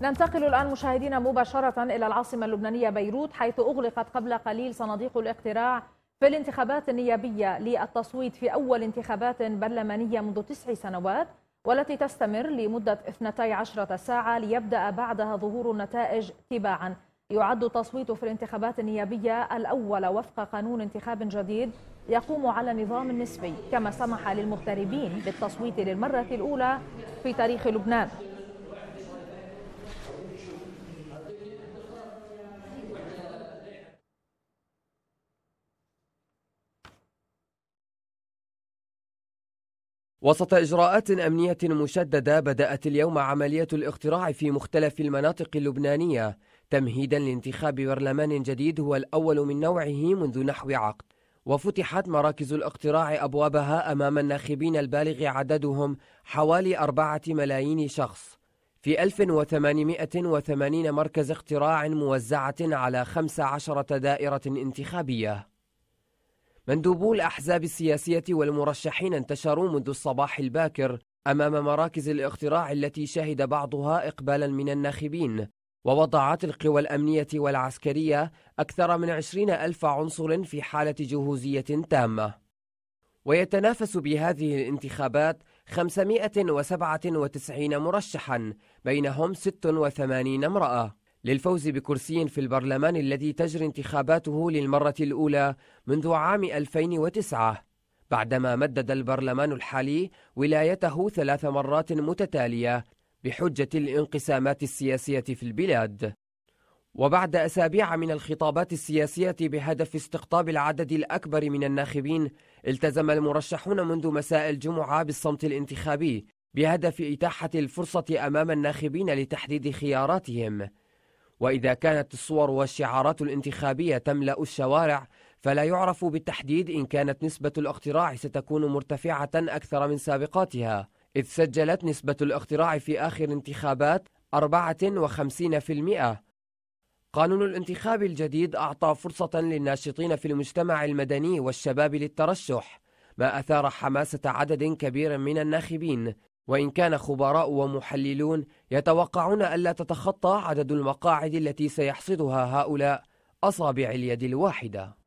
ننتقل الآن مشاهدينا مباشرة إلى العاصمة اللبنانية بيروت حيث أغلقت قبل قليل صناديق الاقتراع في الانتخابات النيابية للتصويت في أول انتخابات برلمانية منذ تسع سنوات والتي تستمر لمدة 12 ساعة ليبدأ بعدها ظهور النتائج تباعا يعد التصويت في الانتخابات النيابية الأول وفق قانون انتخاب جديد يقوم على نظام نسبي كما سمح للمغتربين بالتصويت للمرة الأولى في تاريخ لبنان وسط إجراءات أمنية مشددة بدأت اليوم عملية الاقتراع في مختلف المناطق اللبنانية تمهيدا لانتخاب برلمان جديد هو الأول من نوعه منذ نحو عقد وفتحت مراكز الاقتراع أبوابها أمام الناخبين البالغ عددهم حوالي أربعة ملايين شخص في 1880 مركز اقتراع موزعة على 15 دائرة انتخابية مندوبو الأحزاب السياسية والمرشحين انتشروا منذ الصباح الباكر أمام مراكز الاقتراع التي شهد بعضها إقبالا من الناخبين ووضعت القوى الأمنية والعسكرية أكثر من عشرين ألف عنصر في حالة جهوزية تامة ويتنافس بهذه الانتخابات 597 مرشحا بينهم 86 امرأة للفوز بكرسي في البرلمان الذي تجري انتخاباته للمرة الأولى منذ عام 2009 بعدما مدد البرلمان الحالي ولايته ثلاث مرات متتالية بحجة الانقسامات السياسية في البلاد وبعد أسابيع من الخطابات السياسية بهدف استقطاب العدد الأكبر من الناخبين التزم المرشحون منذ مساء الجمعة بالصمت الانتخابي بهدف إتاحة الفرصة أمام الناخبين لتحديد خياراتهم وإذا كانت الصور والشعارات الانتخابية تملأ الشوارع فلا يعرف بالتحديد إن كانت نسبة الاقتراع ستكون مرتفعة أكثر من سابقاتها إذ سجلت نسبة الاقتراع في آخر انتخابات 54% قانون الانتخاب الجديد أعطى فرصة للناشطين في المجتمع المدني والشباب للترشح ما أثار حماسة عدد كبير من الناخبين وإن كان خبراء ومحللون يتوقعون ألا تتخطى عدد المقاعد التي سيحصدها هؤلاء أصابع اليد الواحدة